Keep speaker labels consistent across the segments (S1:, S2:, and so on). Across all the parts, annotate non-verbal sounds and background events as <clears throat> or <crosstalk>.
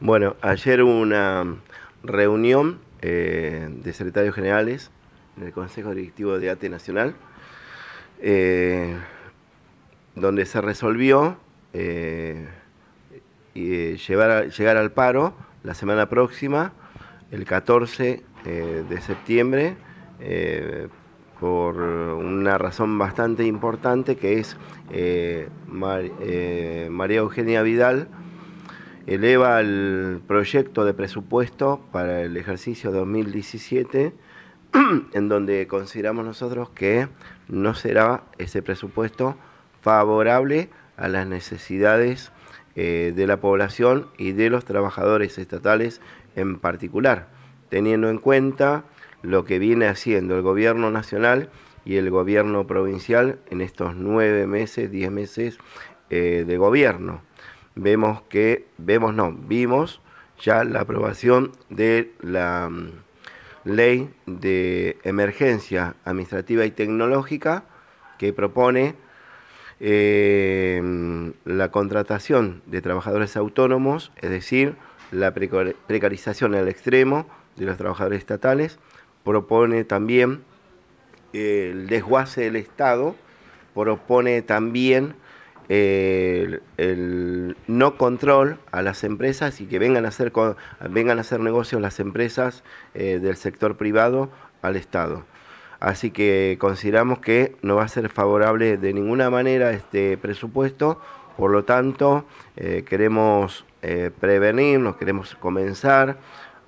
S1: Bueno, ayer hubo una reunión eh, de secretarios generales en el Consejo Directivo de ATE Nacional, eh, donde se resolvió eh, llegar al paro la semana próxima, el 14 de septiembre, por una razón bastante importante que es María Eugenia Vidal, eleva el proyecto de presupuesto para el ejercicio 2017, <clears throat> en donde consideramos nosotros que no será ese presupuesto favorable a las necesidades eh, de la población y de los trabajadores estatales en particular, teniendo en cuenta lo que viene haciendo el gobierno nacional y el gobierno provincial en estos nueve meses, diez meses eh, de gobierno vemos que, vemos no, vimos ya la aprobación de la mm, ley de emergencia administrativa y tecnológica que propone eh, mm, la contratación de trabajadores autónomos, es decir, la precarización al extremo de los trabajadores estatales, propone también eh, el desguace del Estado, propone también eh, el no control a las empresas y que vengan a hacer, vengan a hacer negocios las empresas eh, del sector privado al Estado. Así que consideramos que no va a ser favorable de ninguna manera este presupuesto, por lo tanto eh, queremos eh, prevenir, queremos comenzar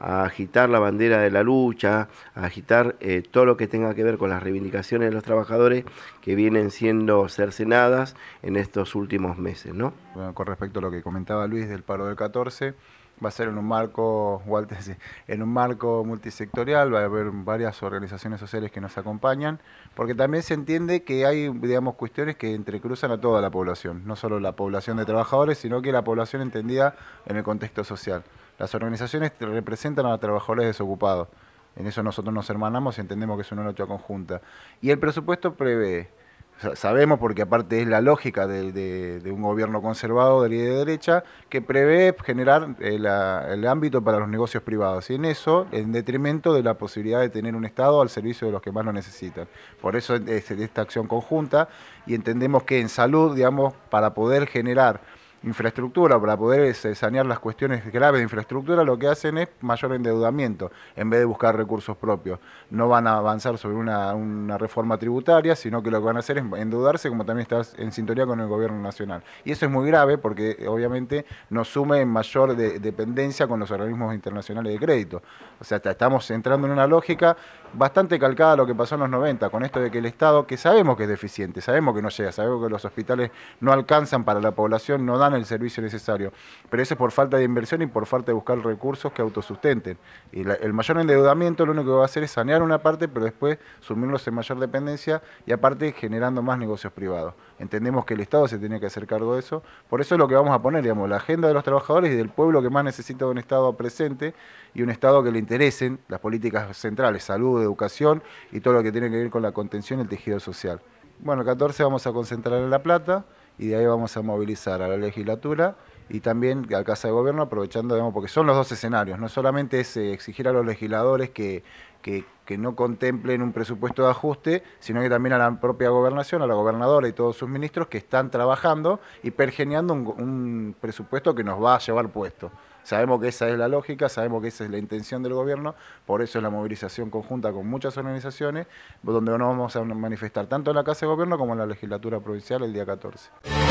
S1: a agitar la bandera de la lucha, a agitar eh, todo lo que tenga que ver con las reivindicaciones de los trabajadores que vienen siendo cercenadas en estos últimos meses. ¿no?
S2: con respecto a lo que comentaba Luis del paro del 14, va a ser en un marco, <laughs> en un marco multisectorial, va a haber varias organizaciones sociales que nos acompañan, porque también se entiende que hay, digamos, cuestiones que entrecruzan a toda la población, no solo la población de trabajadores, sino que la población entendida en el contexto social. Las organizaciones representan a trabajadores desocupados, en eso nosotros nos hermanamos y entendemos que es una lucha conjunta. Y el presupuesto prevé sabemos porque aparte es la lógica de, un gobierno conservador y de derecha que prevé generar eh, el, ámbito para los negocios privados y en eso en detrimento de la posibilidad de tener un Estado al servicio de los que más lo necesitan. Por eso esta acción conjunta y entendemos que en salud, digamos, para poder generar infraestructura, para poder eh, sanear las cuestiones graves de infraestructura, lo que hacen es mayor endeudamiento, en vez de buscar recursos propios. No van a avanzar sobre una, reforma tributaria, sino que lo que van a hacer es endeudarse, como también está en sintonía con el gobierno nacional. Y eso es muy grave porque obviamente nos sume en mayor dependencia con los organismos internacionales de crédito. O sea, estamos entrando en una lógica bastante calcada lo que pasó en los 90, con esto de que el Estado, que sabemos que es deficiente, sabemos que no llega, sabemos que los hospitales no alcanzan para la población, no dan el servicio necesario, pero eso es por falta de inversión y por falta de buscar recursos que autosustenten. Y el mayor endeudamiento lo único que va a hacer es sanear una parte, pero después sumirlos en mayor dependencia y aparte generando más negocios privados. Entendemos que el Estado se tiene que hacer cargo de eso, por eso es lo que vamos a poner, digamos, la agenda de los trabajadores y del pueblo que más necesita un Estado presente y un Estado que le interesen las políticas centrales, salud, de educación y todo lo que tiene que ver con la contención y el tejido social. Bueno, el 14 vamos a concentrar en La Plata y de ahí vamos a movilizar a la legislatura y también a Casa de Gobierno, aprovechando, digamos, porque son los dos escenarios, no solamente es eh, exigir a los legisladores que, que, no contemplen un presupuesto de ajuste, sino que también a la propia gobernación, a la gobernadora y todos sus ministros que están trabajando y pergeneando un, un presupuesto que nos va a llevar puesto. Sabemos que esa es la lógica, sabemos que esa es la intención del gobierno, por eso es la movilización conjunta con muchas organizaciones, donde nos vamos a manifestar tanto en la Casa de Gobierno como en la legislatura provincial el día 14.